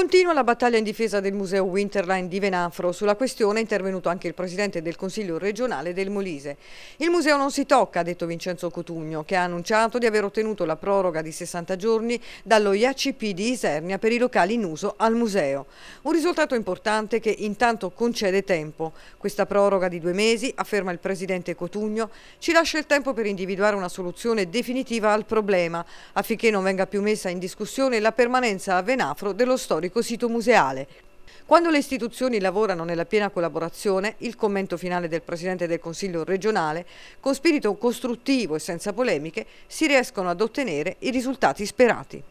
Continua la battaglia in difesa del Museo Winterline di Venafro. Sulla questione è intervenuto anche il Presidente del Consiglio regionale del Molise. Il museo non si tocca, ha detto Vincenzo Cotugno, che ha annunciato di aver ottenuto la proroga di 60 giorni dallo IACP di Isernia per i locali in uso al museo. Un risultato importante che intanto concede tempo. Questa proroga di due mesi, afferma il Presidente Cotugno, ci lascia il tempo per individuare una soluzione definitiva al problema, affinché non venga più messa in discussione la permanenza a Venafro dello storico sito museale. Quando le istituzioni lavorano nella piena collaborazione, il commento finale del Presidente del Consiglio regionale, con spirito costruttivo e senza polemiche, si riescono ad ottenere i risultati sperati.